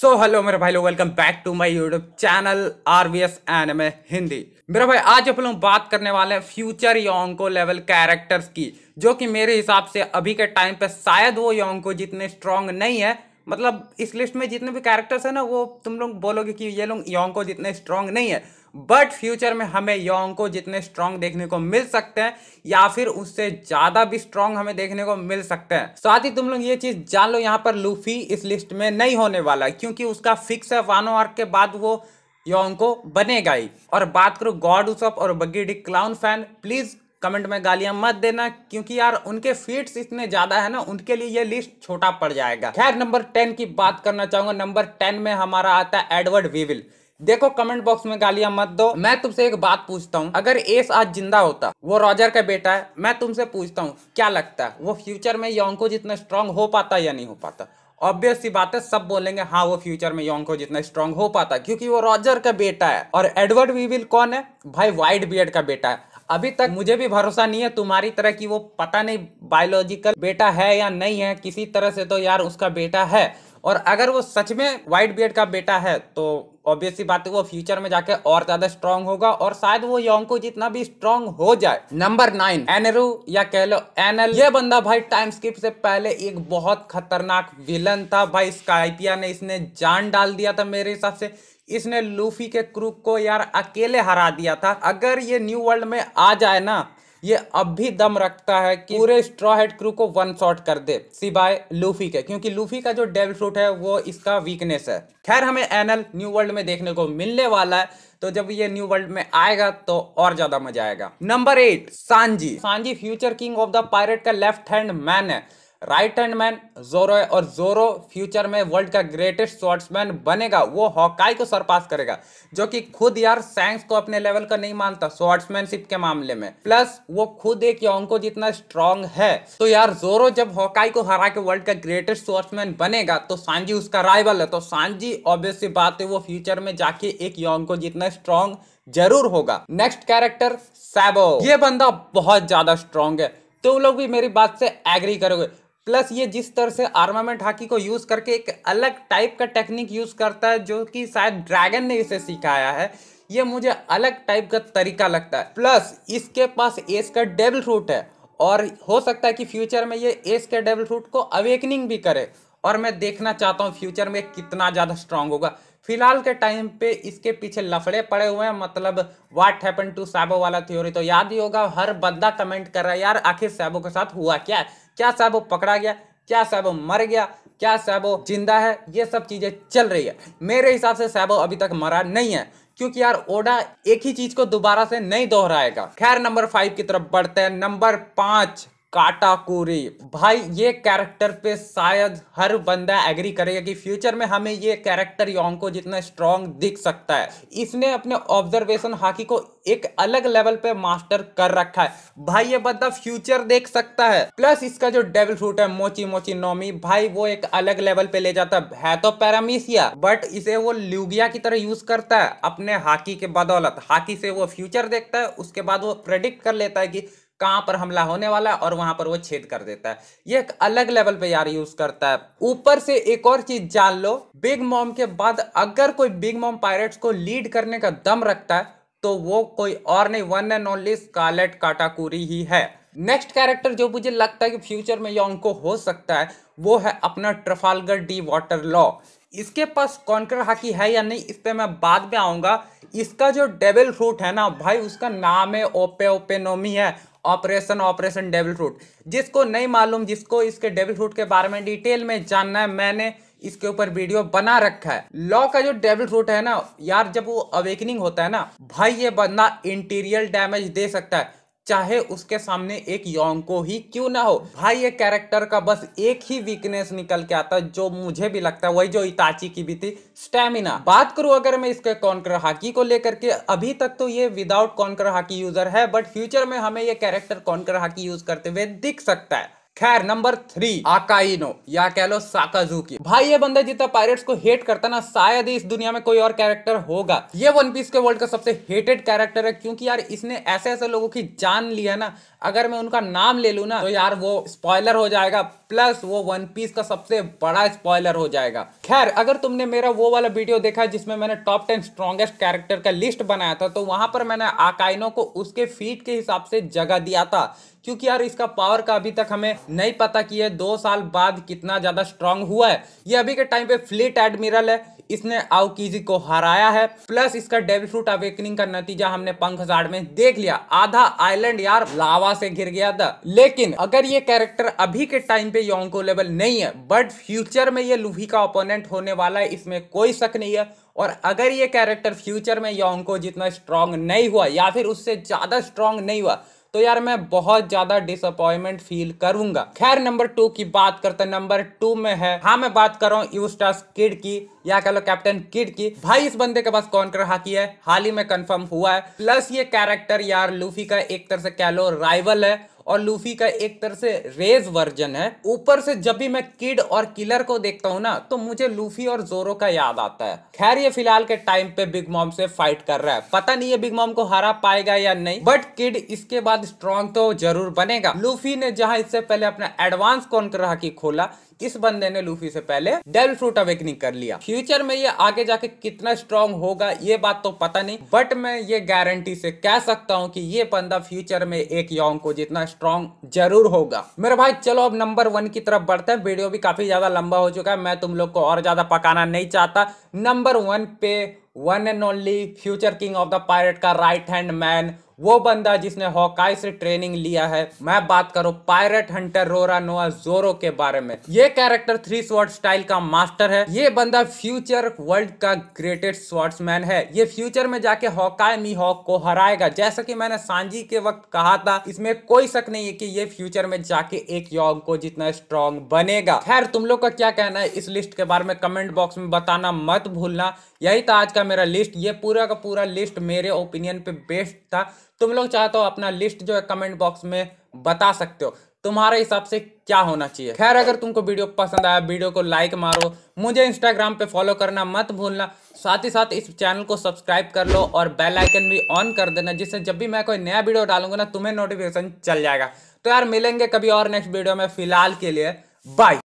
so hello मेरे भाई लोग welcome back to my YouTube channel R V S N Hindi मेरा भाई आज आप लोग बात करने वाले हैं फ्यूचर योंको लेवल कैरेक्टर्स की जो कि मेरे हिसाब से अभी के टाइम पे शायद वो योंको जितने स्ट्रांग नहीं है मतलब इस लिस्ट में जितने भी कैरेक्टर्स हैं ना वो तुम लोग बोलोगे कि ये लोग योंको जितने स्ट्रांग नहीं है बट फ्यूचर में हमें योंग को जितने स्ट्रांग देखने को मिल सकते हैं या फिर उससे ज्यादा भी स्ट्रांग हमें देखने को मिल सकते हैं साथ ही तुम लोग ये चीज जान लो यहाँ पर लूफी इस लिस्ट में नहीं होने वाला क्योंकि उसका फिक्स है वानो आर्क के बाद वो योंग को बनेगा ही और बात करो गॉड उप और Buggy the clown fan please comment में गालियां मत देना क्योंकि यार उनके फीट्स इतने ज्यादा है ना उनके लिए ये लिस्ट छोटा पड़ जाएगा खैर नंबर टेन की बात करना चाहूंगा नंबर टेन में हमारा आता है एडवर्ड वीविल देखो कमेंट बॉक्स में गालियां मत दो मैं तुमसे एक बात पूछता हूँ अगर एस आज जिंदा होता वो रॉजर का बेटा है मैं तुमसे पूछता हूँ क्या लगता है वो फ्यूचर में योंको जितना स्ट्रांग हो पाता या नहीं हो पाता ऑब्वियस सी बात है सब बोलेंगे हाँ वो फ्यूचर में योंको जितना स्ट्रांग हो पाता क्योंकि वो रॉजर का बेटा है और एडवर्ड वीविल कौन है भाई वाइट बियड का बेटा है अभी तक मुझे भी भरोसा नहीं है तुम्हारी तरह की वो पता नहीं बायोलॉजिकल बेटा है या नहीं है किसी तरह से तो यार उसका बेटा है और अगर वो सच में वाइट बियड का बेटा है तो ऑब्वियस सी बात है वो फ्यूचर में जाके और ज्यादा स्ट्रांग होगा और शायद वो योंको जितना भी स्ट्रांग हो जाए नंबर नाइन एनरू या कह लो एनएल ये बंदा भाई टाइम स्किप से पहले एक बहुत खतरनाक विलन था भाई स्काइपिया ने इसने जान डाल दिया था मेरे हिसाब से इसने लूफी के क्रूप को यार अकेले हरा दिया था अगर ये न्यू वर्ल्ड में आ जाए ना ये अब भी दम रखता है कि पूरे स्ट्रॉ हेड क्रू को वन शॉट कर दे सिवाय लूफी के क्योंकि लूफी का जो डेविल फ्रूट है वो इसका वीकनेस है खैर हमें एनल न्यू वर्ल्ड में देखने को मिलने वाला है तो जब ये न्यू वर्ल्ड में आएगा तो और ज्यादा मजा आएगा number eight Sanji Sanji future king of the pirate का लेफ्ट हैंड मैन है राइट हैंड मैन जोरो है और जोरो फ्यूचर में वर्ल्ड का ग्रेटेस्ट शॉर्ट्समैन बनेगा वो हॉकाई को सरपास करेगा जो कि खुद यार सैंक्स को अपने लेवल का नहीं मानता शॉर्ट्समैनशिप के मामले में प्लस वो खुद एक योंको जितना स्ट्रांग है तो यार जोरो जब हॉकाई को हरा के वर्ल्ड का ग्रेटेस्ट शॉर्ट्समैन बनेगा तो सांझी उसका राइवल है तो सांझी ऑब्वियसली बात है वो फ्यूचर में जाके एक योंको जितना स्ट्रांग जरूर होगा नेक्स्ट कैरेक्टर सैबो ये बंदा बहुत ज्यादा स्ट्रांग है तुम तो लोग भी मेरी बात से एग्री करोगे प्लस ये जिस तरह से आर्मामेंट हाकी को यूज़ करके एक अलग टाइप का टेक्निक यूज़ करता है जो कि शायद ड्रैगन ने इसे सिखाया है ये मुझे अलग टाइप का तरीका लगता है प्लस इसके पास एस का डेबल रूट है और हो सकता है कि फ्यूचर में ये एस के डेबल रूट को अवेकनिंग भी करे और मैं देखना चाहता हूँ फ्यूचर में कितना ज़्यादा स्ट्रांग होगा फिलहाल के टाइम पे इसके पीछे लफड़े पड़े हुए हैं मतलब वाट हैपन टू सैबो वाला थ्योरी तो याद ही होगा हर बंदा कमेंट कर रहा है यार आखिर सैबो के साथ हुआ क्या है क्या सैबो पकड़ा गया क्या सैबो मर गया क्या सैबो जिंदा है ये सब चीज़ें चल रही है मेरे हिसाब से सैबो अभी तक मरा नहीं है क्योंकि यार ओडा एक ही चीज को दोबारा से नहीं दोहराएगा खैर नंबर फाइव की तरफ बढ़ते हैं नंबर पाँच काटाकोरे भाई ये कैरेक्टर पे शायद हर बंदा एग्री करेगा कि फ्यूचर में हमें ये कैरेक्टर योंग को जितना स्ट्रांग दिख सकता है इसने अपने ऑब्जर्वेशन हाकी को एक अलग लेवल पे मास्टर कर रखा है भाई ये बंदा फ्यूचर देख सकता है प्लस इसका जो डेविल फ्रूट है मोची मोची नोमी भाई वो एक अलग लेवल पे ले जाता है तो पैरामीसिया बट इसे वो ल्यूगिया की तरह यूज करता है अपने हाकी के बदौलत हाकी से वो फ्यूचर देखता है उसके बाद वो प्रेडिक्ट कर लेता है कि कहाँ पर हमला होने वाला है और वहां पर वो छेद कर देता है ये एक अलग लेवल पे यार यूज करता है ऊपर से एक और चीज जान लो बिग मॉम के बाद अगर कोई बिग मॉम पायरेट्स को लीड करने का दम रखता है तो वो कोई और नहीं one and only Charlotte Katakuri ही है नेक्स्ट कैरेक्टर जो मुझे लगता है कि फ्यूचर में योंको हो सकता है वो है अपना ट्रफालगर डी वाटर लॉ इसके पास कॉन्कर हाकी है या नहीं इस पर मैं बाद में आऊँगा इसका जो डेबल फ्रूट है ना भाई उसका नाम है ओपे ओपेनोमी है ऑपरेशन ऑपरेशन डेविल फ्रूट जिसको नहीं मालूम जिसको इसके डेविल फ्रूट के बारे में डिटेल में जानना है मैंने इसके ऊपर वीडियो बना रखा है लॉ का जो डेविल फ्रूट है ना यार जब वो अवेकनिंग होता है ना भाई ये बंदा इंटीरियर डैमेज दे सकता है चाहे उसके सामने एक योंको ही क्यों ना हो भाई ये कैरेक्टर का बस एक ही वीकनेस निकल के आता जो मुझे भी लगता है वही जो इताची की भी थी स्टेमिना बात करूं अगर मैं इसके कॉन्कर हाकी को लेकर के अभी तक तो ये विदाउट कॉन्कर हाकी यूजर है बट फ्यूचर में हमें ये कैरेक्टर कॉन्कर हाकी यूज करते हुए दिख सकता है खैर नंबर थ्री आकाइनो या कह लो साकाजुकी भाई ये बंदा जितना पायरेट्स को हेट करता ना शायद ही इस दुनिया में कोई और कैरेक्टर होगा ये वन पीस के वर्ल्ड का सबसे हेटेड कैरेक्टर है क्योंकि यार इसने ऐसे ऐसे लोगों की जान लिया ना अगर मैं उनका नाम ले लूँ ना तो यार वो स्पॉयलर हो जाएगा प्लस वो वन पीस का सबसे बड़ा स्पॉयलर हो जाएगा खैर अगर तुमने मेरा वो वाला वीडियो देखा जिसमें मैंने टॉप टेन स्ट्रॉन्गेस्ट कैरेक्टर का लिस्ट बनाया था तो वहां पर मैंने आकाइनो को उसके फीट के हिसाब से जगह दिया था क्योंकि यार इसका पावर का अभी तक हमें नहीं पता कि है दो साल बाद कितना ज्यादा स्ट्रांग हुआ है ये अभी के टाइम पे फ्लिट एडमिरल है इसने आउकीजी को हराया है प्लस इसका डेविल फ्रूट अवेकनिंग का नतीजा हमने पंखसाड़ में देख लिया आधा आइलैंड यार लावा से घिर गया था लेकिन अगर ये कैरेक्टर अभी के टाइम पे यौको लेवल नहीं है बट फ्यूचर में ये लूही का ओपोनेंट होने वाला है इसमें कोई शक नहीं है और अगर ये कैरेक्टर फ्यूचर में यौको जितना स्ट्रांग नहीं हुआ या फिर उससे ज्यादा स्ट्रांग नहीं हुआ तो यार मैं बहुत ज्यादा डिसअपॉइंटमेंट फील करूंगा खैर नंबर टू की बात करते नंबर टू में है हाँ मैं बात कर रहा हूँ यूस्टास किड की या कह लो कैप्टन किड की भाई इस बंदे के पास कौन कर हाकी है हाल ही में कंफर्म हुआ है प्लस ये कैरेक्टर यार लूफी का एक तरह से कह लो राइवल है और लूफी का एक तरह से रेज वर्जन है ऊपर से जब भी मैं किड और किलर को देखता हूँ ना तो मुझे लूफी और जोरो का याद आता है खैर ये फिलहाल के टाइम पे बिग मॉम से फाइट कर रहा है पता नहीं है बिग मॉम को हरा पाएगा या नहीं बट किड इसके बाद स्ट्रॉन्ग तो जरूर बनेगा लूफी ने जहां इससे पहले अपना एडवांस कौन रहा की खोला किस बंदे ने लूफी से पहले डेल फ्रूट अवेकनिंग कर लिया फ्यूचर में ये आगे जाके कितना स्ट्रॉन्ग होगा ये बात तो पता नहीं बट मैं ये गारंटी से कह सकता हूँ कि ये बंदा फ्यूचर में एक यौंग को जितना स्ट्रॉन्ग जरूर होगा मेरे भाई चलो अब नंबर वन की तरफ बढ़ते हैं वीडियो भी काफी ज्यादा लंबा हो चुका है मैं तुम लोग को और ज्यादा पकाना नहीं चाहता नंबर वन पे one and only future king of the pirate का राइट हैंड मैन वो बंदा जिसने हॉकाई से ट्रेनिंग लिया है मैं बात करूं पायरेट हंटर रोरा नोआ जोरो के बारे में ये कैरेक्टर थ्री स्वॉर्ड स्टाइल का मास्टर है ये बंदा फ्यूचर वर्ल्ड का ग्रेटेस्ट स्वॉर्ड्समैन है ये फ्यूचर में जाके हॉकाई मी हॉक को हराएगा जैसा कि मैंने सांझी के वक्त कहा था इसमें कोई शक नहीं है कि ये फ्यूचर में जाके एक योग को जितना स्ट्रॉन्ग बनेगा खैर तुम लोग का क्या कहना है इस लिस्ट के बारे में कमेंट बॉक्स में बताना मत भूलना यही था आज का मेरा लिस्ट ये पूरा का पूरा लिस्ट मेरे ओपिनियन पे बेस्ट था तुम लोग चाहते हो अपना लिस्ट जो है कमेंट बॉक्स में बता सकते हो तुम्हारे हिसाब से क्या होना चाहिए खैर अगर तुमको वीडियो पसंद आया वीडियो को लाइक मारो मुझे इंस्टाग्राम पे फॉलो करना मत भूलना साथ ही साथ इस चैनल को सब्सक्राइब कर लो और बेल आइकन भी ऑन कर देना जिससे जब भी मैं कोई नया वीडियो डालूंगा ना तुम्हें नोटिफिकेशन चल जाएगा तो यार मिलेंगे कभी और नेक्स्ट वीडियो में फिलहाल के लिए बाई